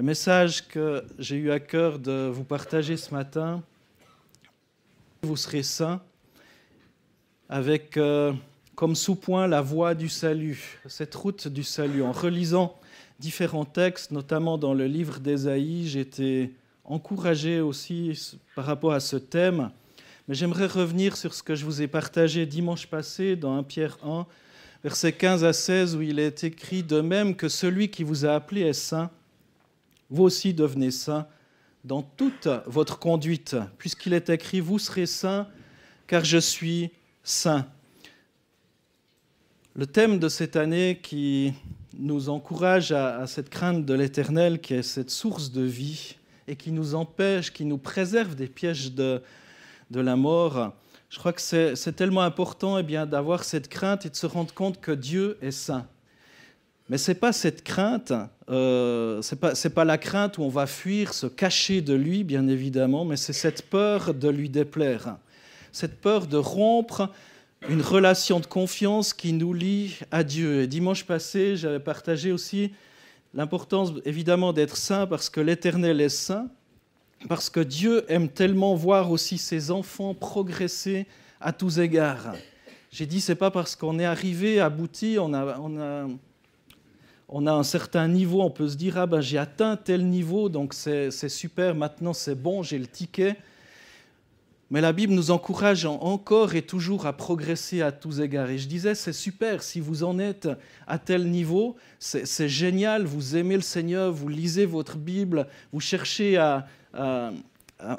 Le message que j'ai eu à cœur de vous partager ce matin, vous serez saints, avec euh, comme sous-point la voie du salut, cette route du salut. En relisant différents textes, notamment dans le livre d'Ésaïe, j'étais encouragé aussi par rapport à ce thème. Mais j'aimerais revenir sur ce que je vous ai partagé dimanche passé dans 1 Pierre 1, versets 15 à 16, où il est écrit de même que celui qui vous a appelé est saint vous aussi devenez saints dans toute votre conduite, puisqu'il est écrit, vous serez saints, car je suis saint. Le thème de cette année qui nous encourage à, cette crainte de l'Éternel, qui est cette source de vie, et qui nous empêche, qui nous préserve des pièges de, la mort, je crois que c'est tellement important et eh bien, d'avoir cette crainte et de se rendre compte que Dieu est saint. Mais ce n'est pas cette crainte, euh, ce n'est pas, la crainte où on va fuir, se cacher de lui, bien évidemment, mais c'est cette peur de lui déplaire, cette peur de rompre une relation de confiance qui nous lie à Dieu. Et dimanche passé, j'avais partagé aussi l'importance, évidemment, d'être saint parce que l'Éternel est saint, parce que Dieu aime tellement voir aussi ses enfants progresser à tous égards. J'ai dit, c'est pas parce qu'on est arrivé, abouti, on on a on a un certain niveau, on peut se dire, ah ben j'ai atteint tel niveau, donc c'est super, maintenant c'est bon, j'ai le ticket. Mais la Bible nous encourage encore et toujours à progresser à tous égards. Et je disais, c'est super, si vous en êtes à tel niveau, c'est génial, vous aimez le Seigneur, vous lisez votre Bible, vous cherchez à,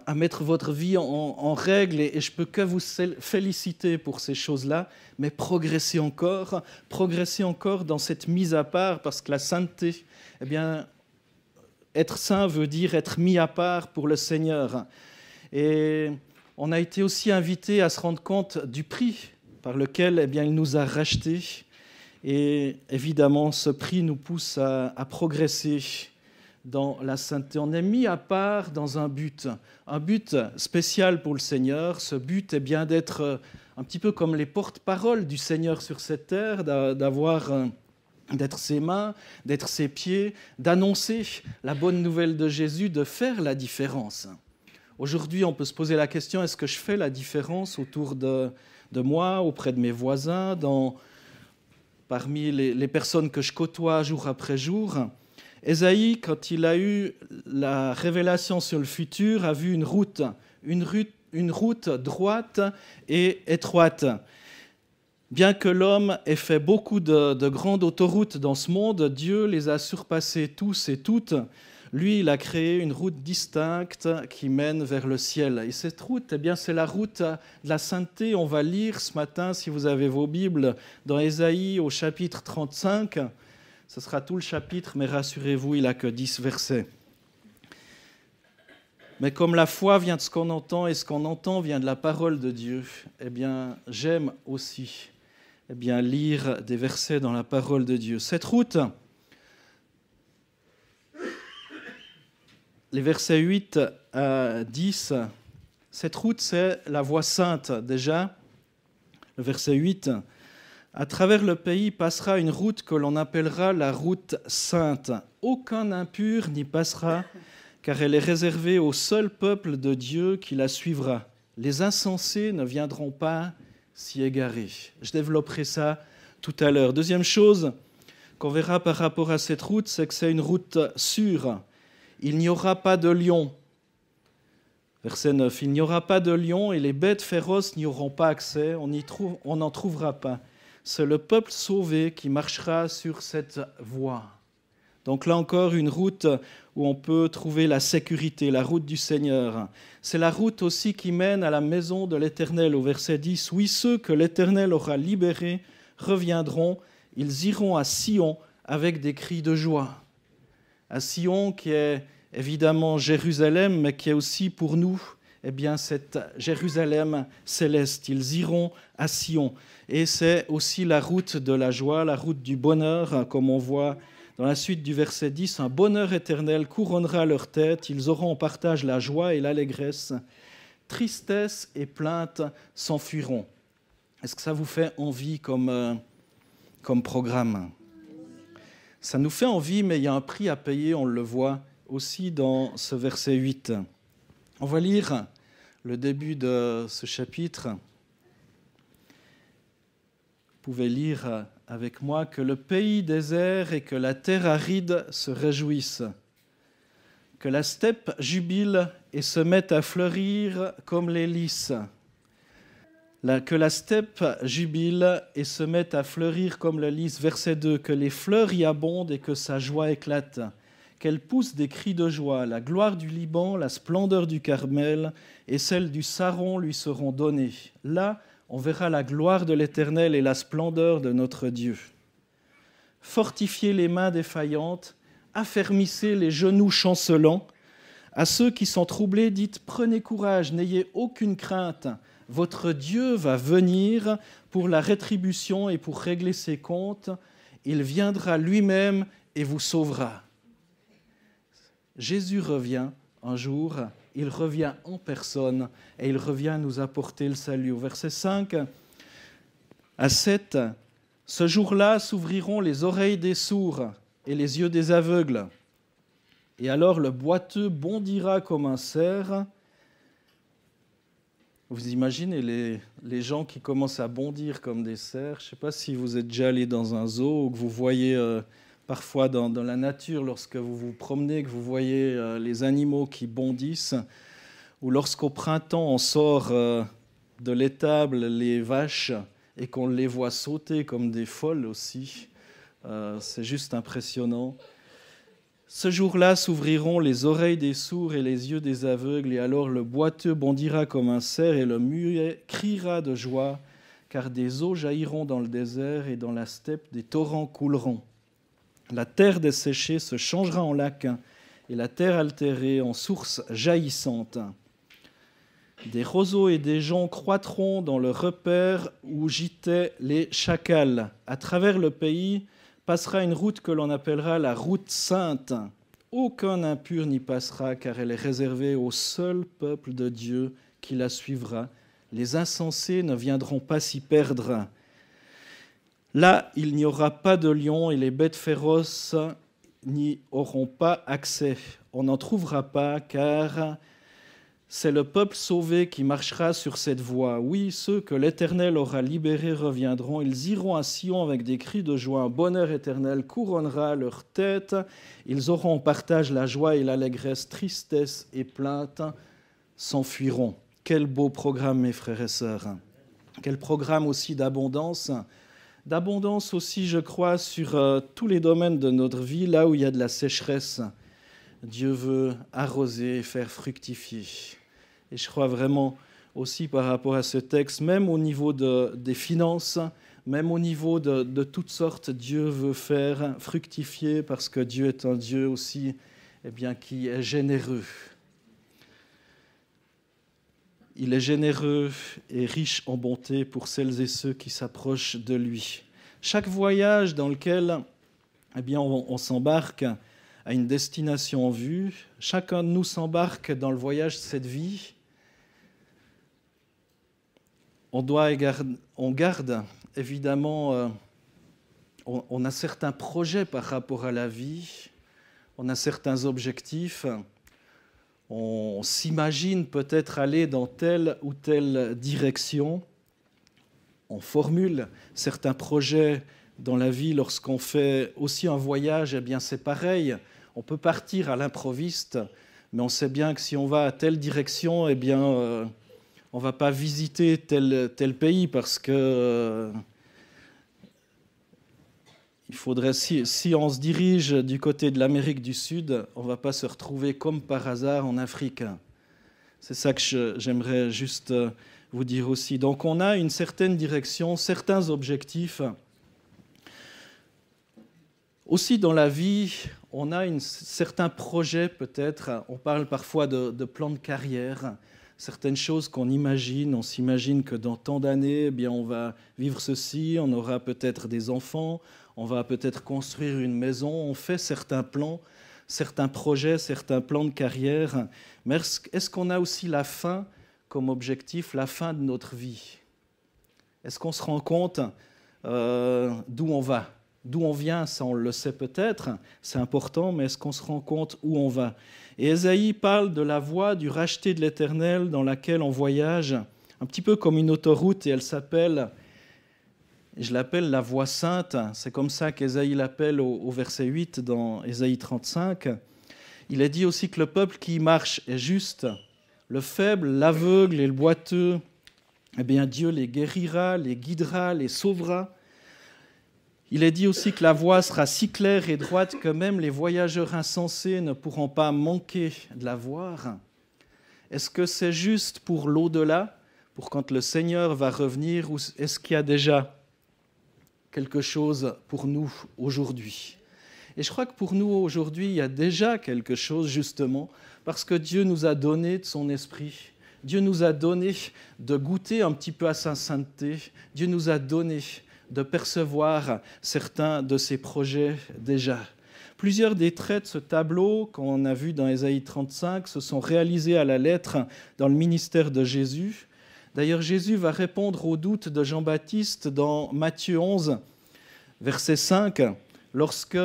à, mettre votre vie en, règle et, je je peux que vous féliciter pour ces choses-là, mais progresser encore, progresser encore dans cette mise à part parce que la sainteté, eh bien, être saint veut dire être mis à part pour le Seigneur. Et on a été aussi invité à se rendre compte du prix par lequel eh bien, il nous a rachetés. Et évidemment, ce prix nous pousse à progresser dans la sainteté. On est mis à part dans un but, un but spécial pour le Seigneur. Ce but est bien d'être euh, un petit peu comme les porte-paroles du Seigneur sur cette terre, d'avoir euh, d'être ses mains, d'être ses pieds, d'annoncer la bonne nouvelle de Jésus, de faire la différence. Aujourd'hui, on peut se poser la question, est-ce que je fais la différence autour de, moi, auprès de mes voisins, dans, parmi les personnes que je côtoie jour après jour Ésaïe, quand il a eu la révélation sur le futur, a vu une route, une route, droite et étroite. Bien que l'homme ait fait beaucoup de, grandes autoroutes dans ce monde, Dieu les a surpassées tous et toutes. Lui, il a créé une route distincte qui mène vers le ciel. Et cette route, eh bien, c'est la route de la sainteté. On va lire ce matin, si vous avez vos Bibles, dans Ésaïe au chapitre 35. Ce sera tout le chapitre, mais rassurez-vous, il n'a que 10 versets. Mais comme la foi vient de ce qu'on entend et ce qu'on entend vient de la parole de Dieu, eh bien, j'aime aussi eh bien, lire des versets dans la parole de Dieu. Cette route, les versets 8 à 10, cette route, c'est la voie sainte déjà. Le verset 8, à travers le pays passera une route que l'on appellera la route sainte. Aucun impur n'y passera, car elle est réservée au seul peuple de Dieu qui la suivra. Les insensés ne viendront pas s'y égarer. Je développerai ça tout à l'heure. Deuxième chose qu'on verra par rapport à cette route, c'est que c'est une route sûre. Il n'y aura pas de lion. Verset 9. Il n'y aura pas de lion et les bêtes féroces n'y auront pas accès. On n'en trouvera pas c'est le peuple sauvé qui marchera sur cette voie. Donc là encore, une route où on peut trouver la sécurité, la route du Seigneur. C'est la route aussi qui mène à la maison de l'Éternel au verset 10. Oui, ceux que l'Éternel aura libérés reviendront, ils iront à Sion avec des cris de joie. À Sion qui est évidemment Jérusalem, mais qui est aussi pour nous eh bien, cette Jérusalem céleste. Ils iront à Sion. Et c'est aussi la route de la joie, la route du bonheur, comme on voit dans la suite du verset 10. Un bonheur éternel couronnera leur tête. Ils auront en partage la joie et l'allégresse. Tristesse et plainte s'enfuiront. Est-ce que ça vous fait envie comme, euh, comme programme Ça nous fait envie, mais il y a un prix à payer, on le voit aussi dans ce verset 8. On va lire le début de ce chapitre. Vous pouvez lire avec moi que le pays désert et que la terre aride se réjouissent, que la steppe jubile et se mette à fleurir comme les lys. que la steppe jubile et se mette à fleurir comme le lys, verset 2, que les fleurs y abondent et que sa joie éclate qu'elle pousse des cris de joie. La gloire du Liban, la splendeur du Carmel et celle du Saron lui seront données. Là, on verra la gloire de l'Éternel et la splendeur de notre Dieu. Fortifiez les mains défaillantes, affermissez les genoux chancelants. À ceux qui sont troublés, dites Prenez courage, n'ayez aucune crainte. Votre Dieu va venir pour la rétribution et pour régler ses comptes. Il viendra lui-même et vous sauvera. Jésus revient un jour, il revient en personne et il revient nous apporter le salut. Au verset 5 à 7, ce jour-là s'ouvriront les oreilles des sourds et les yeux des aveugles. Et alors le boiteux bondira comme un cerf. Vous imaginez les, gens qui commencent à bondir comme des cerfs. Je ne sais pas si vous êtes déjà allé dans un zoo ou que vous voyez... Euh, parfois dans, la nature, lorsque vous vous promenez, que vous voyez euh, les animaux qui bondissent, ou lorsqu'au printemps on sort euh, de l'étable les vaches et qu'on les voit sauter comme des folles aussi. Euh, c'est juste impressionnant. Ce jour-là s'ouvriront les oreilles des sourds et les yeux des aveugles, et alors le boiteux bondira comme un cerf et le muet criera de joie, car des eaux jailliront dans le désert et dans la steppe des torrents couleront. La terre desséchée se changera en lac, et la terre altérée en source jaillissante. Des roseaux et des gens croîtront dans le repère où gitaient les chacals. À travers le pays passera une route que l'on appellera la route sainte. Aucun impur n'y passera car elle est réservée au seul peuple de Dieu qui la suivra. Les insensés ne viendront pas s'y perdre. Là, il n'y aura pas de lions et les bêtes féroces n'y auront pas accès. On n'en trouvera pas car c'est le peuple sauvé qui marchera sur cette voie. Oui, ceux que l'Éternel aura libérés reviendront. Ils iront à Sion avec des cris de joie. Un bonheur éternel couronnera leur tête. Ils auront en partage la joie et l'allégresse. Tristesse et plainte s'enfuiront. Quel beau programme, mes frères et sœurs. Quel programme aussi d'abondance d'abondance aussi, je crois, sur euh, tous les domaines de notre vie, là où il y a de la sécheresse. Dieu veut arroser et faire fructifier. Et je crois vraiment aussi par rapport à ce texte, même au niveau des finances, même au niveau de, toutes sortes, Dieu veut faire fructifier parce que Dieu est un Dieu aussi eh bien, qui est généreux. Il est généreux et riche en bonté pour celles et ceux qui s'approchent de lui. Chaque voyage dans lequel eh bien, on, s'embarque à une destination en vue, chacun de nous s'embarque dans le voyage de cette vie. On, doit garde, on garde évidemment, euh, on a certains projets par rapport à la vie, on a certains objectifs on s'imagine peut-être aller dans telle ou telle direction. On formule certains projets dans la vie lorsqu'on fait aussi un voyage, eh bien c'est pareil. On peut partir à l'improviste, mais on sait bien que si on va à telle direction, eh bien euh, on va pas visiter tel, tel pays parce que euh, il faudrait, si, on se dirige du côté de l'Amérique du Sud, on ne va pas se retrouver comme par hasard en Afrique. C'est ça que j'aimerais juste euh, vous dire aussi. Donc on a une certaine direction, certains objectifs. Aussi dans la vie, on a un certains projets peut-être, on parle parfois de, de plan de carrière, certaines choses qu'on imagine. On s'imagine que dans tant d'années, eh bien, on va vivre ceci, on aura peut-être des enfants, on va peut-être construire une maison, on fait certains plans, certains projets, certains plans de carrière. Mais est-ce qu'on a aussi la fin comme objectif, la fin de notre vie Est-ce qu'on se rend compte euh, d'où on va D'où on vient, ça on le sait peut-être, c'est important, mais est-ce qu'on se rend compte où on va Et Esaïe parle de la voie du racheté de l'Éternel dans laquelle on voyage, un petit peu comme une autoroute, et elle s'appelle je l'appelle la voix sainte. C'est comme ça qu'Ésaïe l'appelle au, verset 8 dans Ésaïe 35. Il est dit aussi que le peuple qui marche est juste. Le faible, l'aveugle et le boiteux, eh bien Dieu les guérira, les guidera, les sauvera. Il est dit aussi que la voie sera si claire et droite que même les voyageurs insensés ne pourront pas manquer de la voir. Est-ce que c'est juste pour l'au-delà, pour quand le Seigneur va revenir, ou est-ce qu'il y a déjà quelque chose pour nous aujourd'hui. Et je crois que pour nous aujourd'hui, il y a déjà quelque chose justement, parce que Dieu nous a donné de son esprit. Dieu nous a donné de goûter un petit peu à sa sainteté. Dieu nous a donné de percevoir certains de ses projets déjà. Plusieurs des traits de ce tableau qu'on a vu dans Ésaïe 35 se sont réalisés à la lettre dans le ministère de Jésus. D'ailleurs, Jésus va répondre aux doutes de Jean-Baptiste dans Matthieu 11, verset 5, lorsque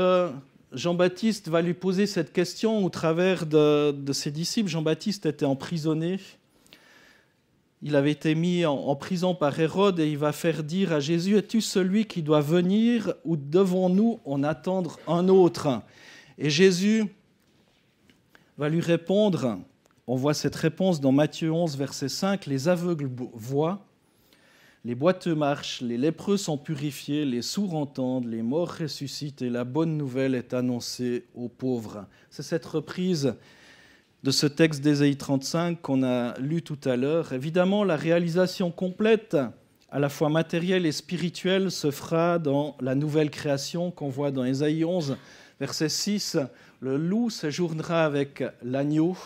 Jean-Baptiste va lui poser cette question au travers de, ses disciples. Jean-Baptiste était emprisonné. Il avait été mis en, en, prison par Hérode et il va faire dire à Jésus, es-tu celui qui doit venir ou devons-nous en attendre un autre Et Jésus va lui répondre, on voit cette réponse dans Matthieu 11, verset 5. Les aveugles voient, les boiteux marchent, les lépreux sont purifiés, les sourds entendent, les morts ressuscitent et la bonne nouvelle est annoncée aux pauvres. C'est cette reprise de ce texte d'Ésaïe 35 qu'on a lu tout à l'heure. Évidemment, la réalisation complète, à la fois matérielle et spirituelle, se fera dans la nouvelle création qu'on voit dans Ésaïe 11, verset 6. Le loup séjournera avec l'agneau,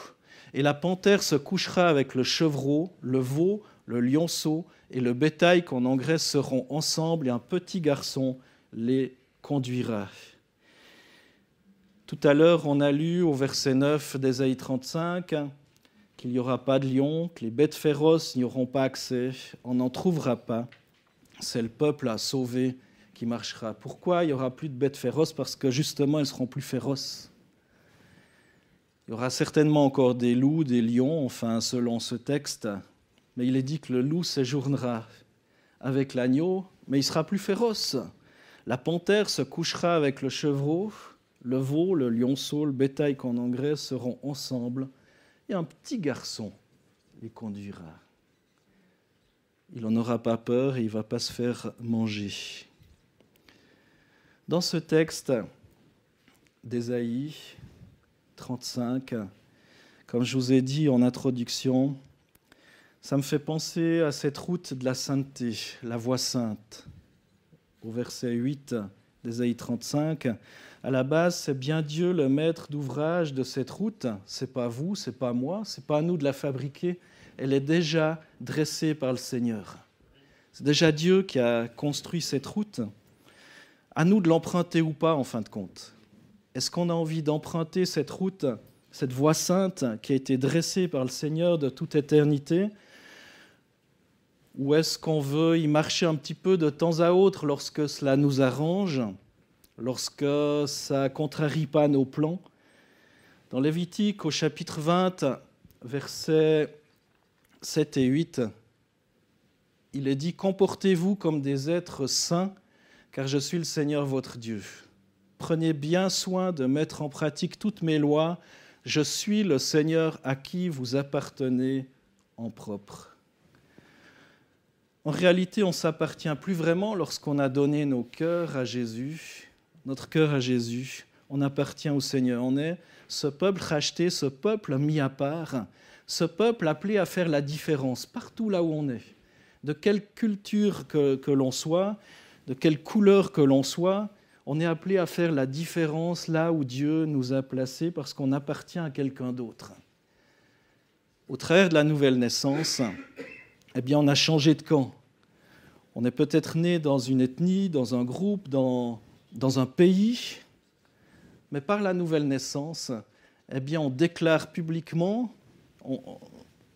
et la panthère se couchera avec le chevreau, le veau, le lionceau et le bétail qu'on engraisse seront ensemble, et un petit garçon les conduira. Tout à l'heure, on a lu au verset 9 d'Ésaïe 35 qu'il n'y aura pas de lion, que les bêtes féroces n'y auront pas accès, on n'en trouvera pas. C'est le peuple à sauver qui marchera. Pourquoi il n'y aura plus de bêtes féroces Parce que justement, elles seront plus féroces. Il y aura certainement encore des loups, des lions, enfin, selon ce texte. Mais il est dit que le loup séjournera avec l'agneau, mais il sera plus féroce. La panthère se couchera avec le chevreau, le veau, le lionceau, le bétail qu'on engraisse seront ensemble, et un petit garçon les conduira. Il n'en aura pas peur et il ne va pas se faire manger. Dans ce texte d'Ésaïe, 35. Comme je vous ai dit en introduction, ça me fait penser à cette route de la sainteté, la voie sainte. Au verset 8 d'Ésaïe 35, à la base, c'est bien Dieu le maître d'ouvrage de cette route. C'est pas vous, c'est pas moi, c'est pas à nous de la fabriquer. Elle est déjà dressée par le Seigneur. C'est déjà Dieu qui a construit cette route. À nous de l'emprunter ou pas, en fin de compte. Est-ce qu'on a envie d'emprunter cette route, cette voie sainte qui a été dressée par le Seigneur de toute éternité Ou est-ce qu'on veut y marcher un petit peu de temps à autre lorsque cela nous arrange, lorsque ça contrarie pas nos plans Dans Lévitique, au chapitre 20, versets 7 et 8, il est dit Comportez-vous comme des êtres saints, car je suis le Seigneur votre Dieu. Prenez bien soin de mettre en pratique toutes mes lois. Je suis le Seigneur à qui vous appartenez en propre. En réalité, on s'appartient plus vraiment lorsqu'on a donné nos cœurs à Jésus, notre cœur à Jésus. On appartient au Seigneur. On est ce peuple racheté, ce peuple mis à part, ce peuple appelé à faire la différence partout là où on est. De quelle culture que, que l'on soit, de quelle couleur que l'on soit, on est appelé à faire la différence là où Dieu nous a placés parce qu'on appartient à quelqu'un d'autre. Au travers de la nouvelle naissance, eh bien, on a changé de camp. On est peut-être né dans une ethnie, dans un groupe, dans, dans un pays, mais par la nouvelle naissance, eh bien, on déclare publiquement,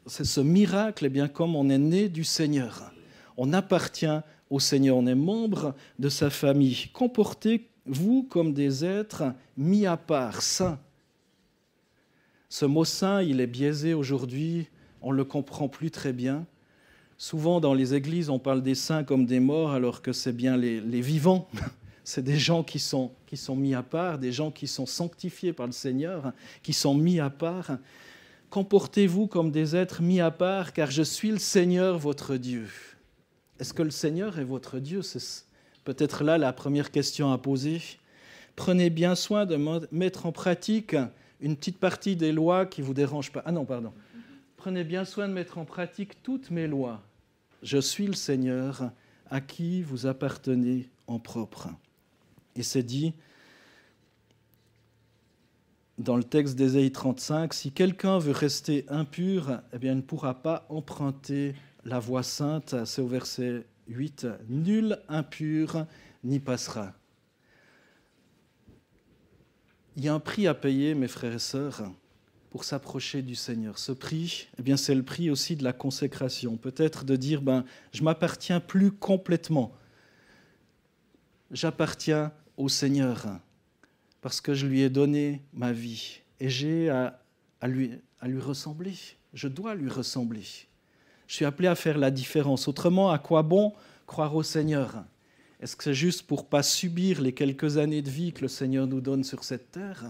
c'est ce miracle, eh bien, comme on est né du Seigneur. On appartient au Seigneur, on est membre de sa famille. Comportez-vous comme des êtres mis à part, saints. Ce mot saint, il est biaisé aujourd'hui, on ne le comprend plus très bien. Souvent dans les églises, on parle des saints comme des morts, alors que c'est bien les, les vivants. C'est des gens qui sont, qui sont mis à part, des gens qui sont sanctifiés par le Seigneur, qui sont mis à part. Comportez-vous comme des êtres mis à part, car je suis le Seigneur votre Dieu. Est-ce que le Seigneur est votre Dieu C'est peut-être là la première question à poser. Prenez bien soin de mettre en pratique une petite partie des lois qui vous dérangent pas. Ah non, pardon. Prenez bien soin de mettre en pratique toutes mes lois. Je suis le Seigneur à qui vous appartenez en propre. Et c'est dit dans le texte d'Ésaïe 35, si quelqu'un veut rester impur, eh bien, il ne pourra pas emprunter la voix sainte, c'est au verset 8, Nul impur n'y passera. Il y a un prix à payer, mes frères et sœurs, pour s'approcher du Seigneur. Ce prix, eh bien, c'est le prix aussi de la consécration. Peut-être de dire, ben, je m'appartiens plus complètement. J'appartiens au Seigneur parce que je lui ai donné ma vie et j'ai lui, à lui ressembler. Je dois lui ressembler. Je suis appelé à faire la différence. Autrement, à quoi bon croire au Seigneur Est-ce que c'est juste pour pas subir les quelques années de vie que le Seigneur nous donne sur cette terre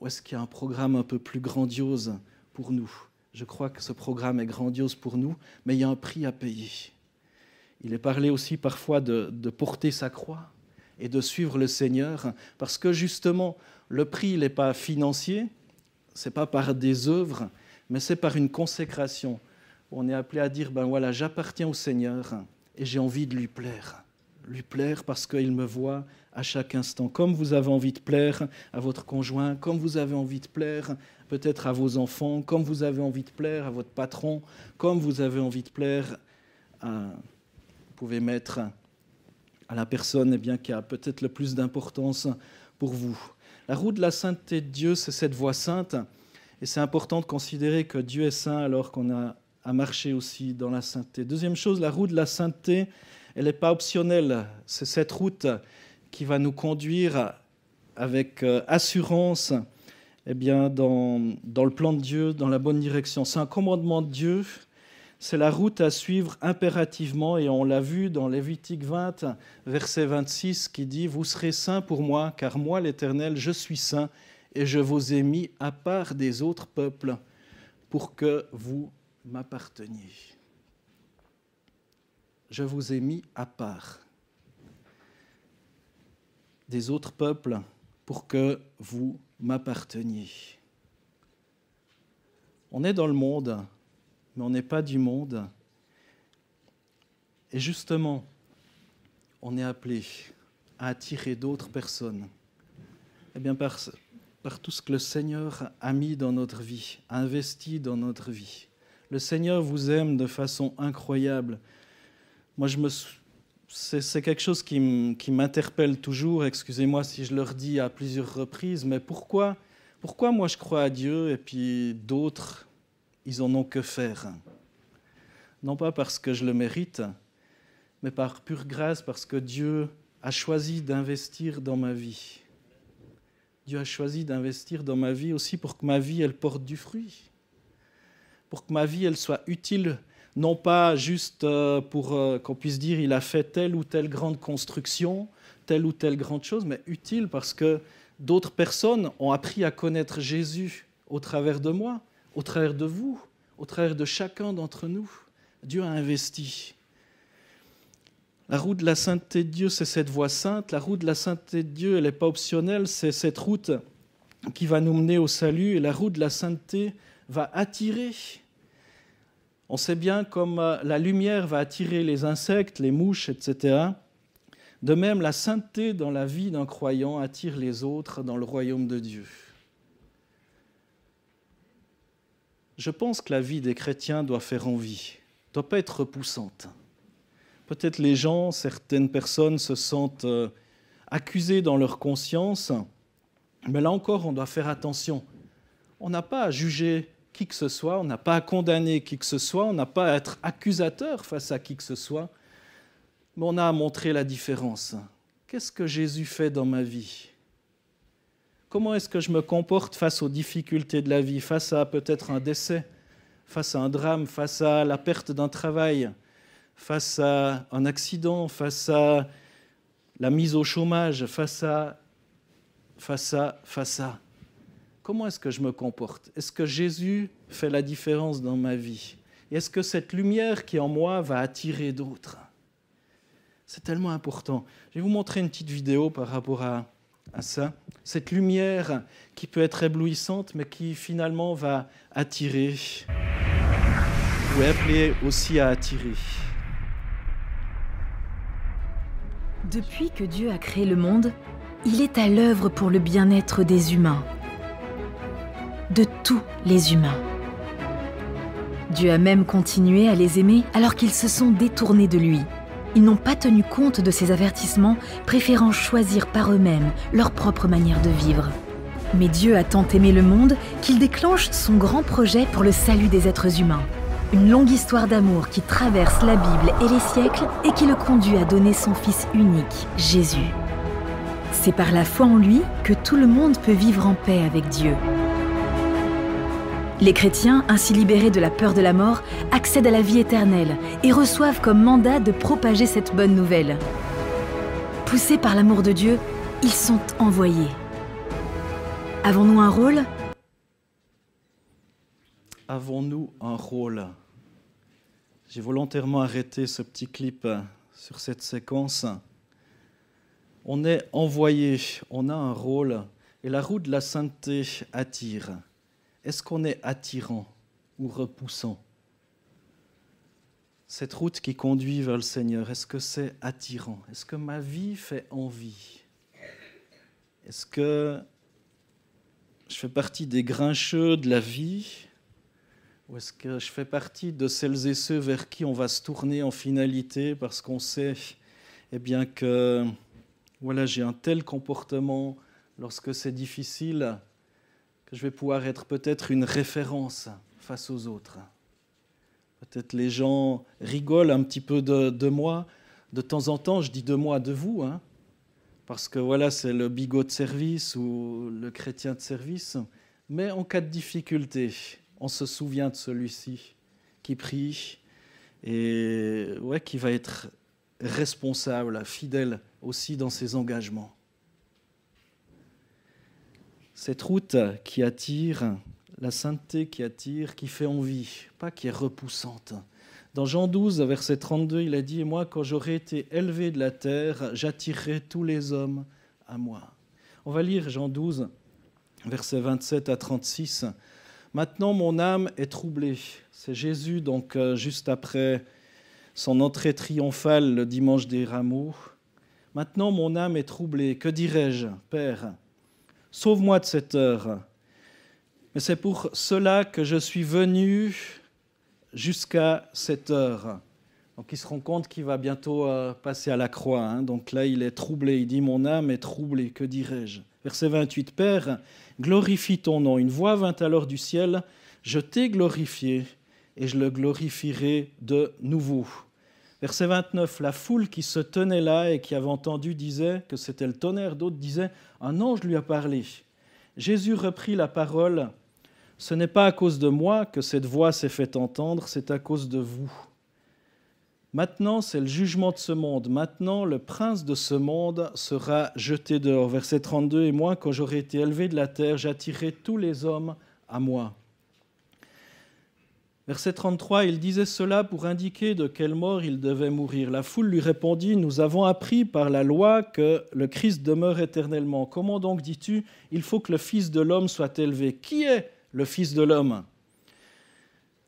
Ou est-ce qu'il y a un programme un peu plus grandiose pour nous Je crois que ce programme est grandiose pour nous, mais il y a un prix à payer. Il est parlé aussi parfois de, porter sa croix et de suivre le Seigneur, parce que justement, le prix n'est pas financier, c'est pas par des œuvres, mais c'est par une consécration, on est appelé à dire, ben voilà, j'appartiens au Seigneur et j'ai envie de lui plaire. Lui plaire parce qu'il me voit à chaque instant. Comme vous avez envie de plaire à votre conjoint, comme vous avez envie de plaire peut-être à vos enfants, comme vous avez envie de plaire à votre patron, comme vous avez envie de plaire à... pouvez mettre à la personne eh bien, qui a peut-être le plus d'importance pour vous. La roue de la sainteté de Dieu, c'est cette voie sainte. Et c'est important de considérer que Dieu est saint alors qu'on a à marcher aussi dans la sainteté. Deuxième chose, la route de la sainteté, elle n'est pas optionnelle. C'est cette route qui va nous conduire avec euh, assurance eh bien, dans, dans le plan de Dieu, dans la bonne direction. C'est un commandement de Dieu, c'est la route à suivre impérativement, et on l'a vu dans Lévitique 20, verset 26, qui dit, Vous serez saints pour moi, car moi, l'Éternel, je suis saint, et je vous ai mis à part des autres peuples pour que vous m'apparteniez. Je vous ai mis à part des autres peuples pour que vous m'apparteniez. On est dans le monde, mais on n'est pas du monde. Et justement, on est appelé à attirer d'autres personnes. Eh bien, par, par tout ce que le Seigneur a mis dans notre vie, a investi dans notre vie. Le Seigneur vous aime de façon incroyable. Moi, je me c'est quelque chose qui m'interpelle toujours, excusez-moi si je le redis à plusieurs reprises, mais pourquoi, pourquoi moi je crois à Dieu et puis d'autres, ils en ont que faire Non pas parce que je le mérite, mais par pure grâce, parce que Dieu a choisi d'investir dans ma vie. Dieu a choisi d'investir dans ma vie aussi pour que ma vie, elle porte du fruit pour que ma vie, elle soit utile, non pas juste euh, pour euh, qu'on puisse dire il a fait telle ou telle grande construction, telle ou telle grande chose, mais utile parce que d'autres personnes ont appris à connaître Jésus au travers de moi, au travers de vous, au travers de chacun d'entre nous. Dieu a investi. La route de la sainteté de Dieu, c'est cette voie sainte. La route de la sainteté de Dieu, elle n'est pas optionnelle, c'est cette route qui va nous mener au salut. Et la route de la sainteté va attirer on sait bien comme euh, la lumière va attirer les insectes, les mouches, etc. De même, la sainteté dans la vie d'un croyant attire les autres dans le royaume de Dieu. Je pense que la vie des chrétiens doit faire envie, doit pas être repoussante. Peut-être les gens, certaines personnes se sentent euh, accusées dans leur conscience, mais là encore, on doit faire attention. On n'a pas à juger qui que ce soit, on n'a pas à condamner qui que ce soit, on n'a pas à être accusateur face à qui que ce soit, mais on a à montrer la différence. Qu'est-ce que Jésus fait dans ma vie Comment est-ce que je me comporte face aux difficultés de la vie, face à peut-être un décès, face à un drame, face à la perte d'un travail, face à un accident, face à la mise au chômage, face à, face à, face à comment est-ce que je me comporte Est-ce que Jésus fait la différence dans ma vie Est-ce que cette lumière qui est en moi va attirer d'autres C'est tellement important. Je vais vous montrer une petite vidéo par rapport à, ça. Cette lumière qui peut être éblouissante, mais qui finalement va attirer. ou appeler aussi à attirer. Depuis que Dieu a créé le monde, il est à l'œuvre pour le bien-être des humains de tous les humains. Dieu a même continué à les aimer alors qu'ils se sont détournés de lui. Ils n'ont pas tenu compte de ses avertissements, préférant choisir par eux-mêmes leur propre manière de vivre. Mais Dieu a tant aimé le monde qu'il déclenche son grand projet pour le salut des êtres humains. Une longue histoire d'amour qui traverse la Bible et les siècles et qui le conduit à donner son Fils unique, Jésus. C'est par la foi en lui que tout le monde peut vivre en paix avec Dieu. Les chrétiens, ainsi libérés de la peur de la mort, accèdent à la vie éternelle et reçoivent comme mandat de propager cette bonne nouvelle. Poussés par l'amour de Dieu, ils sont envoyés. Avons-nous un rôle Avons-nous un rôle J'ai volontairement arrêté ce petit clip euh, sur cette séquence. On est envoyé, on a un rôle, et la roue de la sainteté attire. Est-ce qu'on est attirant ou repoussant Cette route qui conduit vers le Seigneur, est-ce que c'est attirant Est-ce que ma vie fait envie Est-ce que je fais partie des grincheux de la vie Ou est-ce que je fais partie de celles et ceux vers qui on va se tourner en finalité parce qu'on sait eh bien, que voilà, j'ai un tel comportement lorsque c'est difficile je vais pouvoir être peut-être une référence face aux autres. Peut-être les gens rigolent un petit peu de, de, moi. De temps en temps, je dis de moi, de vous, hein, parce que voilà, c'est le bigot de service ou le chrétien de service. Mais en cas de difficulté, on se souvient de celui-ci qui prie et qui va être responsable, fidèle aussi dans ses engagements cette route qui attire, la sainteté qui attire, qui fait envie, pas qui est repoussante. Dans Jean 12, verset 32, il a dit, Et moi, quand j'aurai été élevé de la terre, j'attirerai tous les hommes à moi. On va lire Jean 12, versets 27 à 36. Maintenant, mon âme est troublée. C'est Jésus, donc, euh, juste après son entrée triomphale le dimanche des rameaux. Maintenant, mon âme est troublée. Que dirais-je, Père Sauve-moi de cette heure. Mais c'est pour cela que je suis venu jusqu'à cette heure. Donc il se rend compte qu'il va bientôt euh, passer à la croix. Hein. Donc là, il est troublé. Il dit, mon âme est troublée, que dirais-je Verset 28, Père, glorifie ton nom. Une voix vint alors du ciel, je t'ai glorifié et je le glorifierai de nouveau. Verset 29, la foule qui se tenait là et qui avait entendu disait que c'était le tonnerre, d'autres disaient, un ange lui a parlé. Jésus reprit la parole, ce n'est pas à cause de moi que cette voix s'est faite entendre, c'est à cause de vous. Maintenant, c'est le jugement de ce monde. Maintenant, le prince de ce monde sera jeté dehors. Verset 32, et moi, quand j'aurai été élevé de la terre, j'attirerai tous les hommes à moi. Verset 33, il disait cela pour indiquer de quelle mort il devait mourir. La foule lui répondit, Nous avons appris par la loi que le Christ demeure éternellement. Comment donc dis-tu, il faut que le Fils de l'homme soit élevé Qui est le Fils de l'homme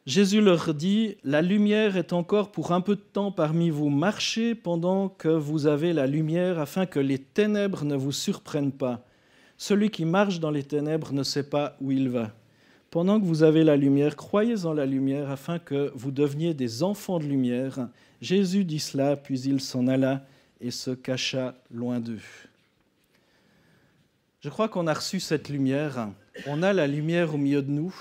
Jésus leur dit, La lumière est encore pour un peu de temps parmi vous. Marchez pendant que vous avez la lumière afin que les ténèbres ne vous surprennent pas. Celui qui marche dans les ténèbres ne sait pas où il va. Pendant que vous avez la lumière, croyez en la lumière afin que vous deveniez des enfants de lumière. Jésus dit cela, puis il s'en alla et se cacha loin d'eux. Je crois qu'on a reçu cette lumière. On a la lumière au milieu de nous.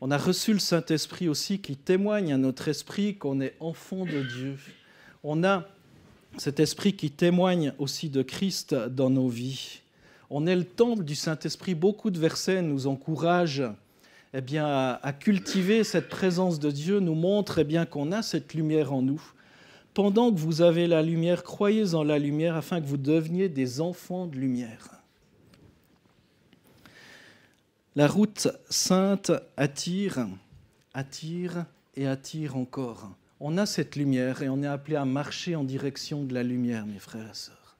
On a reçu le Saint-Esprit aussi qui témoigne à notre esprit qu'on est enfant de Dieu. On a cet esprit qui témoigne aussi de Christ dans nos vies. On est le temple du Saint-Esprit. Beaucoup de versets nous encouragent eh bien, à, cultiver cette présence de Dieu nous montre eh bien, qu'on a cette lumière en nous. Pendant que vous avez la lumière, croyez en la lumière afin que vous deveniez des enfants de lumière. La route sainte attire, attire et attire encore. On a cette lumière et on est appelé à marcher en direction de la lumière, mes frères et sœurs.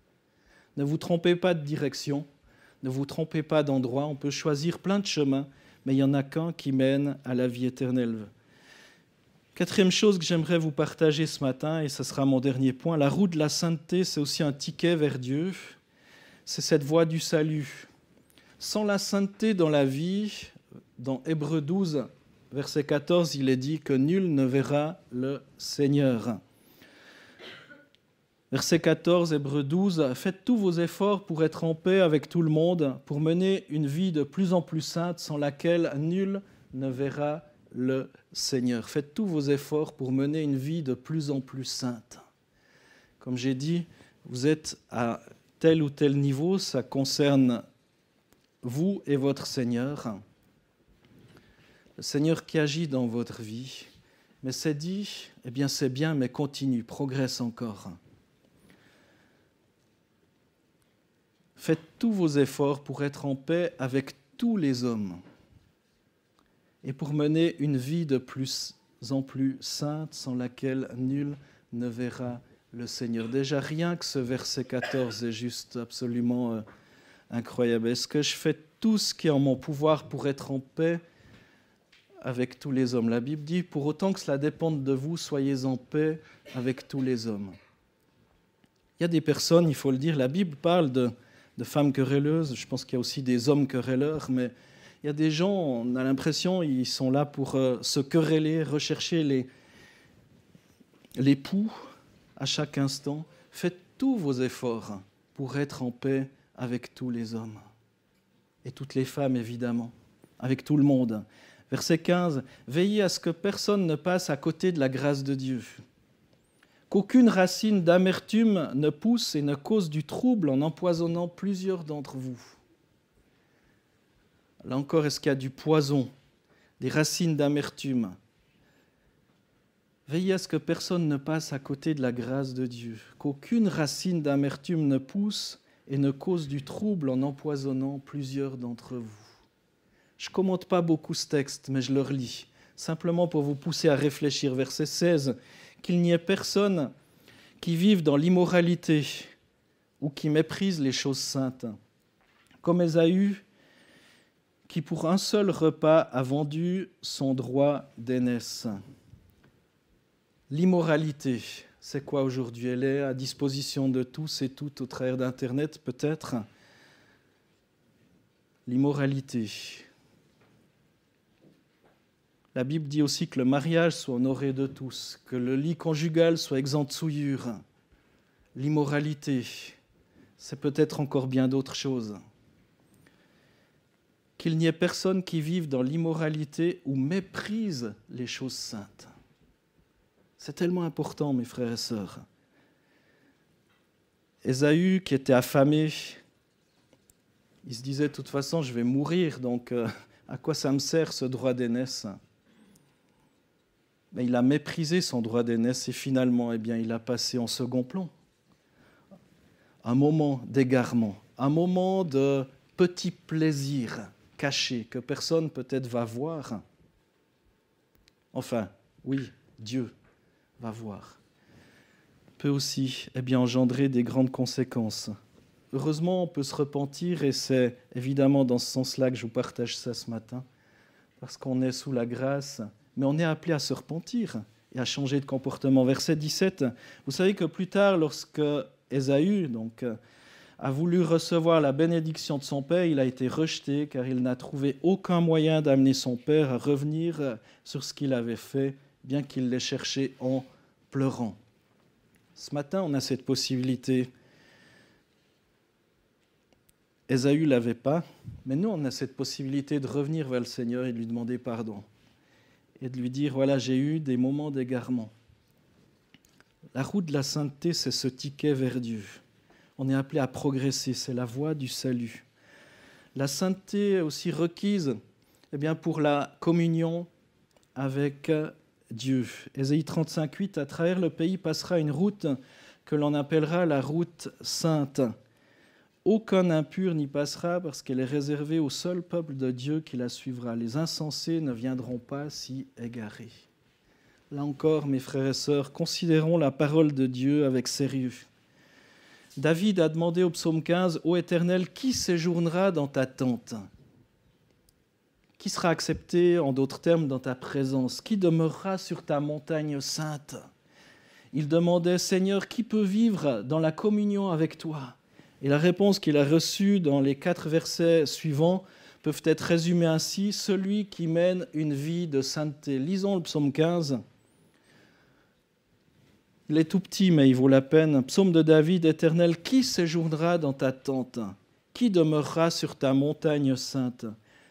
Ne vous trompez pas de direction, ne vous trompez pas d'endroit, on peut choisir plein de chemins, mais il n'y en a qu'un qui mène à la vie éternelle. Quatrième chose que j'aimerais vous partager ce matin, et ce sera mon dernier point, la route de la sainteté, c'est aussi un ticket vers Dieu, c'est cette voie du salut. Sans la sainteté dans la vie, dans Hébreu 12, verset 14, il est dit que nul ne verra le Seigneur. Verset 14, Hébreu 12, Faites tous vos efforts pour être en paix avec tout le monde, pour mener une vie de plus en plus sainte sans laquelle nul ne verra le Seigneur. Faites tous vos efforts pour mener une vie de plus en plus sainte. Comme j'ai dit, vous êtes à tel ou tel niveau, ça concerne vous et votre Seigneur. Le Seigneur qui agit dans votre vie, mais c'est dit, eh bien c'est bien, mais continue, progresse encore. Faites tous vos efforts pour être en paix avec tous les hommes et pour mener une vie de plus en plus sainte sans laquelle nul ne verra le Seigneur. Déjà rien que ce verset 14 est juste absolument euh, incroyable. Est-ce que je fais tout ce qui est en mon pouvoir pour être en paix avec tous les hommes La Bible dit, pour autant que cela dépende de vous, soyez en paix avec tous les hommes. Il y a des personnes, il faut le dire, la Bible parle de de femmes querelleuses, je pense qu'il y a aussi des hommes querelleurs, mais il y a des gens, on a l'impression, ils sont là pour euh, se quereller, rechercher les, les poux à chaque instant. Faites tous vos efforts pour être en paix avec tous les hommes et toutes les femmes, évidemment, avec tout le monde. Verset 15, Veillez à ce que personne ne passe à côté de la grâce de Dieu qu'aucune racine d'amertume ne pousse et ne cause du trouble en empoisonnant plusieurs d'entre vous. Là encore, est-ce qu'il y a du poison, des racines d'amertume Veillez à ce que personne ne passe à côté de la grâce de Dieu, qu'aucune racine d'amertume ne pousse et ne cause du trouble en empoisonnant plusieurs d'entre vous. Je ne commente pas beaucoup ce texte, mais je le relis, simplement pour vous pousser à réfléchir. Verset 16, qu'il n'y ait personne qui vive dans l'immoralité ou qui méprise les choses saintes, comme Esaü, qui pour un seul repas a vendu son droit d'aînesse. L'immoralité, c'est quoi aujourd'hui Elle est à disposition de tous et toutes au travers d'Internet peut-être. L'immoralité, la Bible dit aussi que le mariage soit honoré de tous, que le lit conjugal soit exempt de souillure, l'immoralité, c'est peut-être encore bien d'autres choses. Qu'il n'y ait personne qui vive dans l'immoralité ou méprise les choses saintes. C'est tellement important, mes frères et sœurs. Esaü, qui était affamé, il se disait de toute façon, je vais mourir, donc euh, à quoi ça me sert ce droit d'aînesse il a méprisé son droit d'aînesse et finalement, eh bien, il a passé en second plan. Un moment d'égarement, un moment de petit plaisir caché que personne peut-être va voir. Enfin, oui, Dieu va voir. Peut aussi eh bien, engendrer des grandes conséquences. Heureusement, on peut se repentir et c'est évidemment dans ce sens-là que je vous partage ça ce matin, parce qu'on est sous la grâce mais on est appelé à se repentir et à changer de comportement. Verset 17, vous savez que plus tard, lorsque Ésaü donc, a voulu recevoir la bénédiction de son père, il a été rejeté car il n'a trouvé aucun moyen d'amener son père à revenir sur ce qu'il avait fait, bien qu'il l'ait cherché en pleurant. Ce matin, on a cette possibilité. Ésaü l'avait pas, mais nous, on a cette possibilité de revenir vers le Seigneur et de lui demander pardon et de lui dire, voilà, j'ai eu des moments d'égarement. La route de la sainteté, c'est ce ticket vers Dieu. On est appelé à progresser, c'est la voie du salut. La sainteté est aussi requise eh bien, pour la communion avec Dieu. Ésaïe 35, 8, à travers le pays passera une route que l'on appellera la route sainte. Aucun impur n'y passera parce qu'elle est réservée au seul peuple de Dieu qui la suivra. Les insensés ne viendront pas s'y égarer. Là encore, mes frères et sœurs, considérons la parole de Dieu avec sérieux. David a demandé au psaume 15, Ô Éternel, qui séjournera dans ta tente Qui sera accepté, en d'autres termes, dans ta présence Qui demeurera sur ta montagne sainte Il demandait, Seigneur, qui peut vivre dans la communion avec toi et la réponse qu'il a reçue dans les quatre versets suivants peuvent être résumées ainsi, celui qui mène une vie de sainteté. Lisons le psaume 15. Il est tout petit, mais il vaut la peine. Psaume de David, Éternel, qui séjournera dans ta tente Qui demeurera sur ta montagne sainte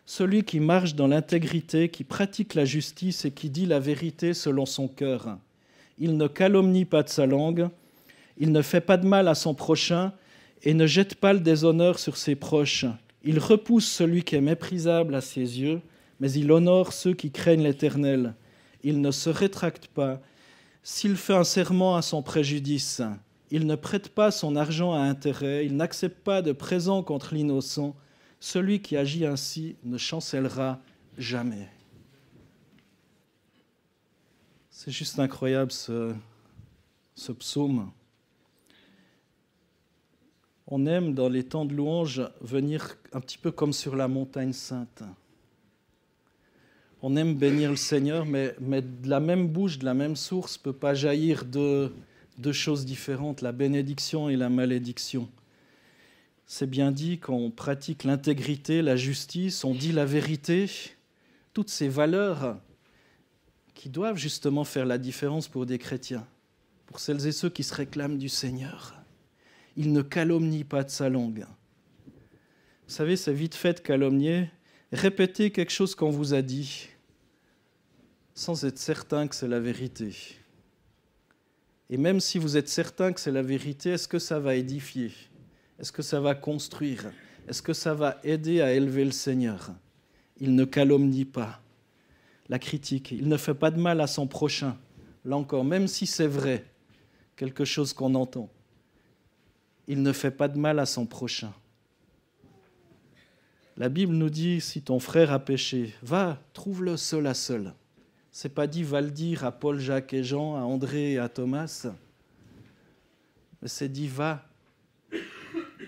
Celui qui marche dans l'intégrité, qui pratique la justice et qui dit la vérité selon son cœur. Il ne calomnie pas de sa langue, il ne fait pas de mal à son prochain, et ne jette pas le déshonneur sur ses proches. Il repousse celui qui est méprisable à ses yeux, mais il honore ceux qui craignent l'Éternel. Il ne se rétracte pas s'il fait un serment à son préjudice. Il ne prête pas son argent à intérêt, il n'accepte pas de présent contre l'innocent. Celui qui agit ainsi ne chancellera jamais. C'est juste incroyable ce, ce psaume on aime dans les temps de louange venir un petit peu comme sur la montagne sainte. On aime bénir le Seigneur, mais, mais de la même bouche, de la même source, ne peut pas jaillir deux, choses différentes, la bénédiction et la malédiction. C'est bien dit, qu'on pratique l'intégrité, la justice, on dit la vérité, toutes ces valeurs qui doivent justement faire la différence pour des chrétiens, pour celles et ceux qui se réclament du Seigneur il ne calomnie pas de sa langue. Vous savez, c'est vite fait de calomnier. Répétez quelque chose qu'on vous a dit sans être certain que c'est la vérité. Et même si vous êtes certain que c'est la vérité, est-ce que ça va édifier Est-ce que ça va construire Est-ce que ça va aider à élever le Seigneur Il ne calomnie pas la critique. Il ne fait pas de mal à son prochain. Là encore, même si c'est vrai, quelque chose qu'on entend il ne fait pas de mal à son prochain. La Bible nous dit, si ton frère a péché, va, trouve-le seul à seul. C'est pas dit, va le dire à Paul, Jacques et Jean, à André et à Thomas. Mais c'est dit, va,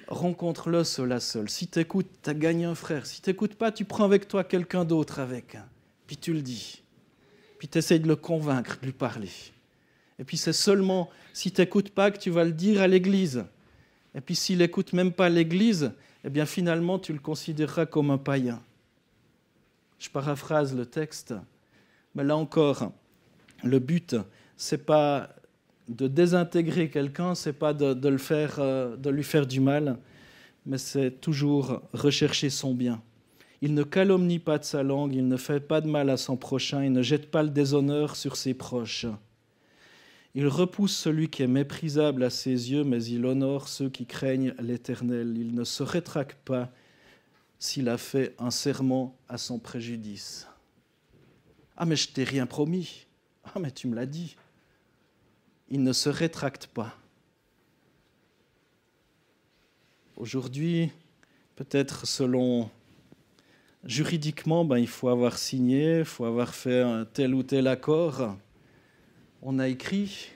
rencontre-le seul à seul. Si t'écoutes, as gagné un frère. Si t'écoutes pas, tu prends avec toi quelqu'un d'autre avec. Puis tu le dis. Puis essaies de le convaincre, de lui parler. Et puis c'est seulement si t'écoutes pas que tu vas le dire à l'église. Et puis s'il n'écoute même pas l'Église, eh bien finalement tu le considéreras comme un païen. Je paraphrase le texte, mais là encore, le but, n'est pas de désintégrer quelqu'un, c'est pas de, euh, de lui faire du mal, mais c'est toujours rechercher son bien. Il ne calomnie pas de sa langue, il ne fait pas de mal à son prochain, il ne jette pas le déshonneur sur ses proches. Il repousse celui qui est méprisable à ses yeux, mais il honore ceux qui craignent l'Éternel. Il ne se rétracte pas s'il a fait un serment à son préjudice. Ah mais je t'ai rien promis. Ah mais tu me l'as dit. Il ne se rétracte pas. Aujourd'hui, peut-être selon juridiquement, ben, il faut avoir signé, il faut avoir fait un tel ou tel accord on a écrit,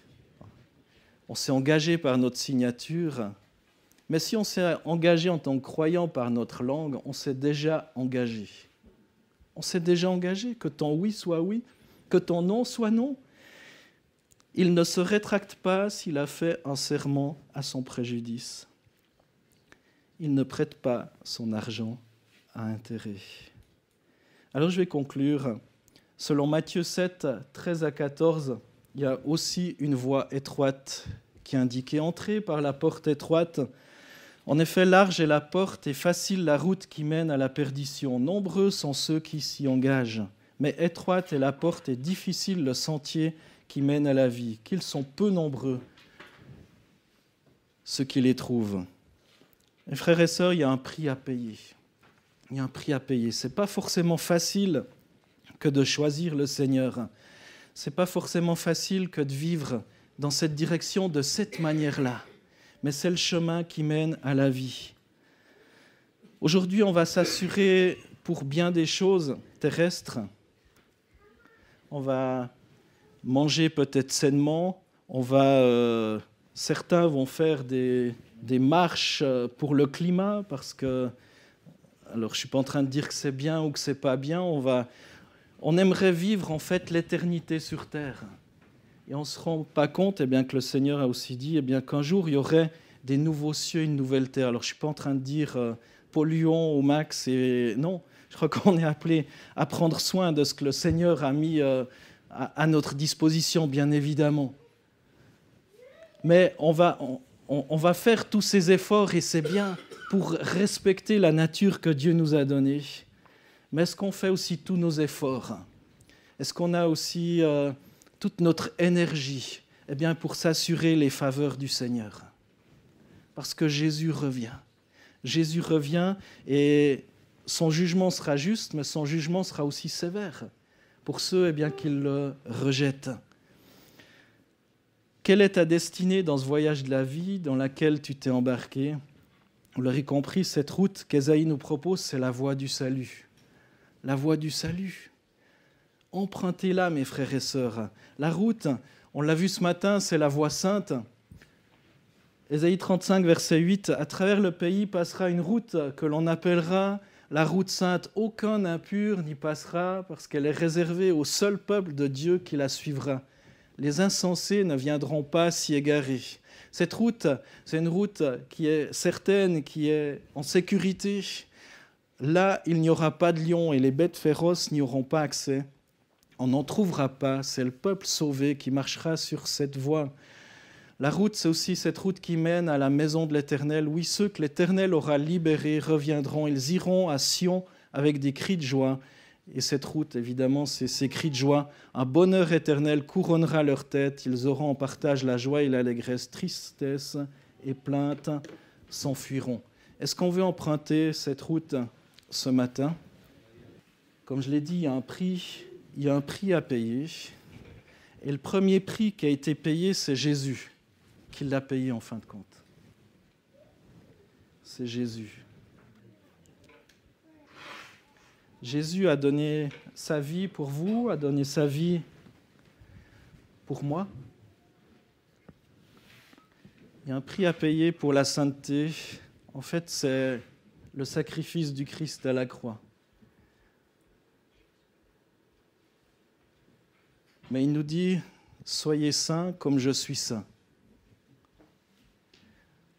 on s'est engagé par notre signature, mais si on s'est engagé en tant que croyant par notre langue, on s'est déjà engagé. On s'est déjà engagé, que ton oui soit oui, que ton non soit non. Il ne se rétracte pas s'il a fait un serment à son préjudice. Il ne prête pas son argent à intérêt. Alors je vais conclure. Selon Matthieu 7, 13 à 14, il y a aussi une voie étroite qui est indiquée entrée par la porte étroite. En effet, large est la porte et facile la route qui mène à la perdition. Nombreux sont ceux qui s'y engagent, mais étroite est la porte et difficile le sentier qui mène à la vie, qu'ils sont peu nombreux ceux qui les trouvent. Et frères et sœurs, il y a un prix à payer. Il y a un prix à payer. Ce n'est pas forcément facile que de choisir le Seigneur c'est pas forcément facile que de vivre dans cette direction de cette manière-là, mais c'est le chemin qui mène à la vie. Aujourd'hui, on va s'assurer pour bien des choses terrestres. On va manger peut-être sainement, on va euh, certains vont faire des, des, marches euh, pour le climat parce que alors je suis pas en train de dire que c'est bien ou que c'est pas bien, on va on aimerait vivre en fait l'éternité sur terre. Et on ne se rend pas compte et eh bien, que le Seigneur a aussi dit eh qu'un jour il y aurait des nouveaux cieux, une nouvelle terre. Alors je ne suis pas en train de dire euh, polluons au max, et non, je crois qu'on est appelé à prendre soin de ce que le Seigneur a mis euh, à, notre disposition, bien évidemment. Mais on va, on va faire tous ces efforts, et c'est bien, pour respecter la nature que Dieu nous a donnée mais est-ce qu'on fait aussi tous nos efforts Est-ce qu'on a aussi euh, toute notre énergie eh bien, pour s'assurer les faveurs du Seigneur Parce que Jésus revient. Jésus revient et son jugement sera juste, mais son jugement sera aussi sévère pour ceux eh bien, qui le rejettent. Quelle est ta destinée dans ce voyage de la vie dans laquelle tu t'es embarqué Vous l'aurez compris, cette route qu'Esaïe nous propose, c'est la voie du salut la voie du salut. Empruntez-la, mes frères et sœurs. La route, on l'a vu ce matin, c'est la voie sainte. Ésaïe 35, verset 8, à travers le pays passera une route que l'on appellera la route sainte. Aucun impur n'y passera parce qu'elle est réservée au seul peuple de Dieu qui la suivra. Les insensés ne viendront pas s'y égarer. Cette route, c'est une route qui est certaine, qui est en sécurité, Là, il n'y aura pas de lion et les bêtes féroces n'y auront pas accès. On n'en trouvera pas, c'est le peuple sauvé qui marchera sur cette voie. La route, c'est aussi cette route qui mène à la maison de l'Éternel. Oui, ceux que l'Éternel aura libérés reviendront, ils iront à Sion avec des cris de joie. Et cette route, évidemment, c'est ces cris de joie. Un bonheur éternel couronnera leur tête. Ils auront en partage la joie et l'allégresse. Tristesse et plainte s'enfuiront. Est-ce qu'on veut emprunter cette route ce matin. Comme je l'ai dit, il y, a un prix, il y a un prix à payer. Et le premier prix qui a été payé, c'est Jésus qui l'a payé en fin de compte. C'est Jésus. Jésus a donné sa vie pour vous, a donné sa vie pour moi. Il y a un prix à payer pour la sainteté. En fait, c'est le sacrifice du Christ à la croix. Mais il nous dit, soyez saints comme je suis saint.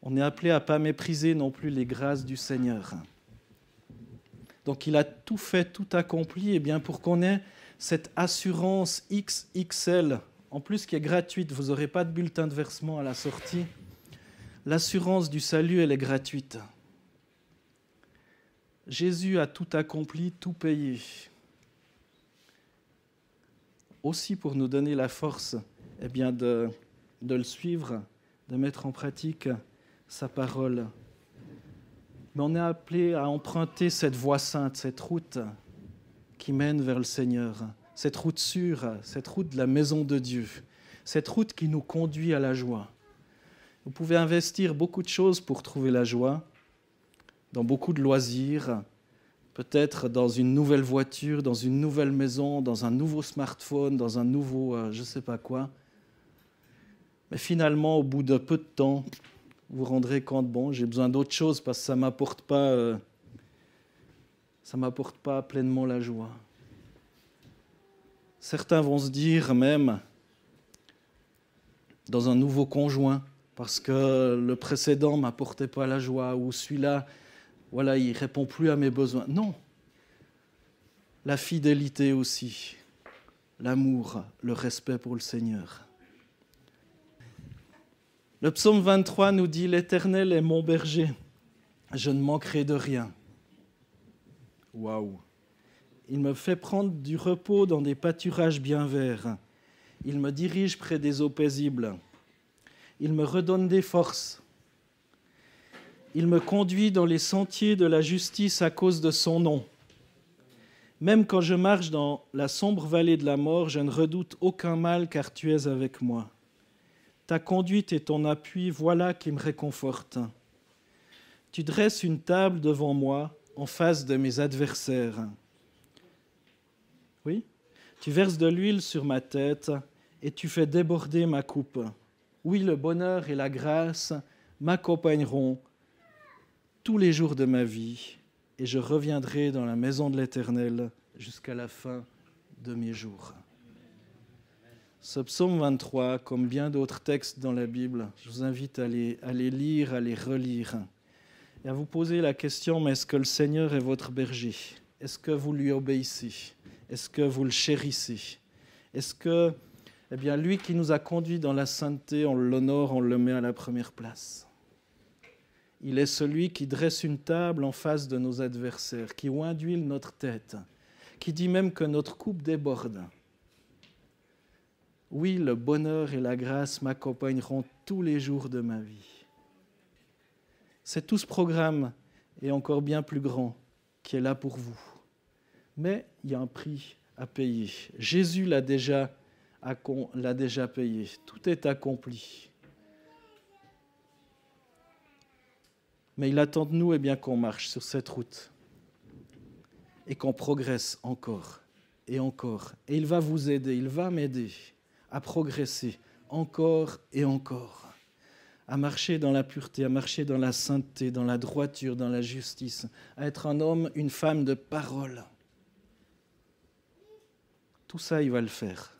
On est appelé à ne pas mépriser non plus les grâces du Seigneur. Donc il a tout fait, tout accompli, et bien pour qu'on ait cette assurance XXL, en plus qui est gratuite, vous n'aurez pas de bulletin de versement à la sortie, l'assurance du salut, elle est gratuite. Jésus a tout accompli, tout payé. Aussi pour nous donner la force eh bien de, de le suivre, de mettre en pratique sa parole. Mais on est appelé à emprunter cette voie sainte, cette route qui mène vers le Seigneur, cette route sûre, cette route de la maison de Dieu, cette route qui nous conduit à la joie. Vous pouvez investir beaucoup de choses pour trouver la joie, dans beaucoup de loisirs, peut-être dans une nouvelle voiture, dans une nouvelle maison, dans un nouveau smartphone, dans un nouveau euh, je ne sais pas quoi. Mais finalement, au bout d'un peu de temps, vous vous rendrez compte, bon, j'ai besoin d'autre chose parce que ça ne m'apporte pas, euh, ça m'apporte pas pleinement la joie. Certains vont se dire même dans un nouveau conjoint parce que le précédent m'apportait pas la joie ou celui-là voilà, il répond plus à mes besoins. Non. La fidélité aussi, l'amour, le respect pour le Seigneur. Le psaume 23 nous dit, L'Éternel est mon berger, je ne manquerai de rien. Waouh. Il me fait prendre du repos dans des pâturages bien verts. Il me dirige près des eaux paisibles. Il me redonne des forces. Il me conduit dans les sentiers de la justice à cause de son nom. Même quand je marche dans la sombre vallée de la mort, je ne redoute aucun mal car tu es avec moi. Ta conduite et ton appui, voilà qui me réconfortent. Tu dresses une table devant moi en face de mes adversaires. Oui Tu verses de l'huile sur ma tête et tu fais déborder ma coupe. Oui, le bonheur et la grâce m'accompagneront tous les jours de ma vie, et je reviendrai dans la maison de l'Éternel jusqu'à la fin de mes jours. Ce psaume 23, comme bien d'autres textes dans la Bible, je vous invite à les, lire, à les relire, et à vous poser la question, mais est-ce que le Seigneur est votre berger Est-ce que vous lui obéissez Est-ce que vous le chérissez Est-ce que, eh bien, lui qui nous a conduits dans la sainteté, on l'honore, on le met à la première place il est celui qui dresse une table en face de nos adversaires, qui oint notre tête, qui dit même que notre coupe déborde. Oui, le bonheur et la grâce m'accompagneront tous les jours de ma vie. C'est tout ce programme, et encore bien plus grand, qui est là pour vous. Mais il y a un prix à payer. Jésus l'a déjà, l'a déjà payé. Tout est accompli. mais il attend de nous et eh bien, qu'on marche sur cette route et qu'on progresse encore et encore. Et il va vous aider, il va m'aider à progresser encore et encore, à marcher dans la pureté, à marcher dans la sainteté, dans la droiture, dans la justice, à être un homme, une femme de parole. Tout ça, il va le faire.